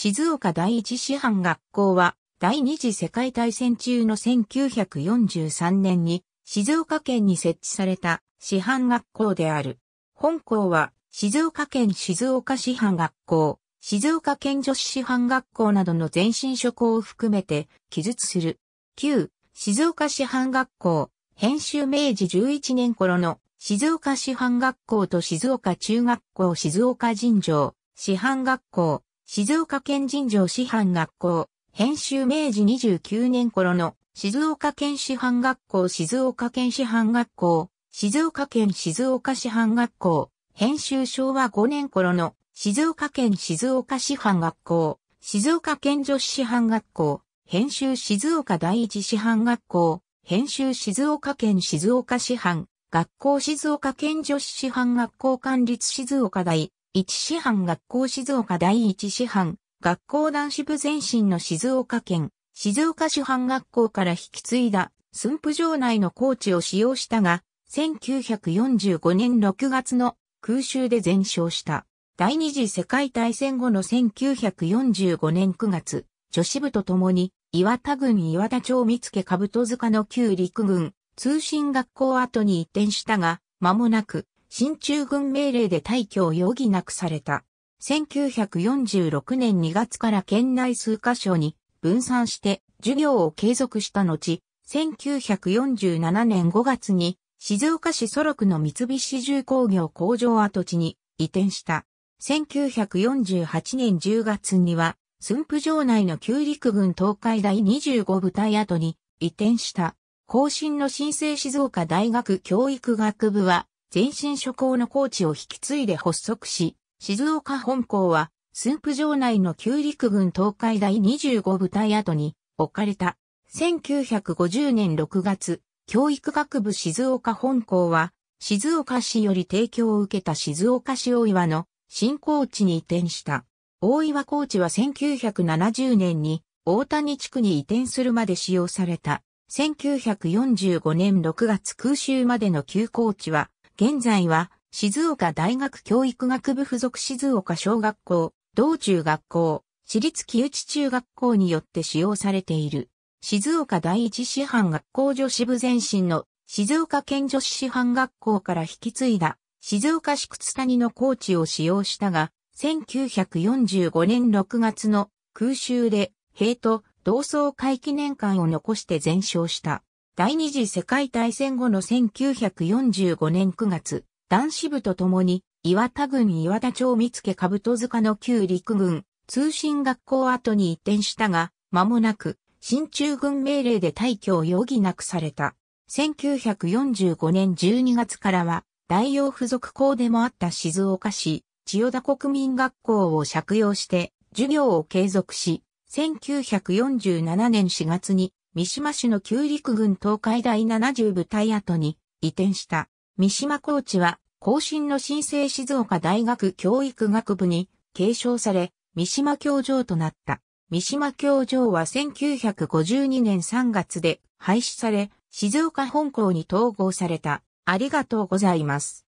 静岡第一師範学校は、第二次世界大戦中の1943年に、静岡県に設置された師範学校である。本校は、静岡県静岡師範学校、静岡県女子師範学校などの前身諸校を含めて、記述する。旧、静岡師範学校、編集明治11年頃の静岡師範学校と静岡中学校静岡尋常、師範学校、静岡県尋常師範学校、編集明治29年頃の静岡県師範学校静岡県師範学校、静岡県静岡師範学校、編集昭和5年頃の静岡県静岡師範学校、静岡県女子師範学校、編集静岡第一師範学校、編集静岡県静岡師範、学校静岡県女子師範学校管理静岡大一師範学校静岡第一師範、学校男子部前身の静岡県、静岡師範学校から引き継いだ、駿府城内の高地を使用したが、1945年6月の空襲で全焼した。第二次世界大戦後の1945年9月、女子部と共に、岩田郡岩田町三家兜塚の旧陸軍、通信学校跡に移転したが、間もなく、新中軍命令で退去を余儀なくされた。1946年2月から県内数カ所に分散して授業を継続した後、1947年5月に静岡市ロ禄の三菱重工業工場跡地に移転した。1948年10月には、駿府城内の旧陸軍東海第25部隊跡に移転した。後進の新生静岡大学教育学部は、前身諸校のコーチを引き継いで発足し、静岡本校は、駿府城内の旧陸軍東海第25部隊跡に置かれた。1950年6月、教育学部静岡本校は、静岡市より提供を受けた静岡市大岩の新ー地に移転した。大岩ー地は1970年に大谷地区に移転するまで使用された。1945年6月空襲までの旧ー地は現在は、静岡大学教育学部附属静岡小学校、道中学校、私立木内中学校によって使用されている。静岡第一師範学校女子部前身の静岡県女子師範学校から引き継いだ静岡市靴谷のコーチを使用したが、1945年6月の空襲で、兵と同窓会記念館を残して全焼した。第二次世界大戦後の1945年9月、男子部と共に、岩田郡岩田町三付兜塚の旧陸軍通信学校跡に移転したが、間もなく、新中軍命令で退去を余儀なくされた。1945年12月からは、大洋付属校でもあった静岡市、千代田国民学校を借用して、授業を継続し、1947年4月に三島市の旧陸軍東海第70部隊跡に移転した。三島コーチは、後進の新生静岡大学教育学部に継承され、三島教場となった。三島教場は1952年3月で廃止され、静岡本校に統合された。ありがとうございます。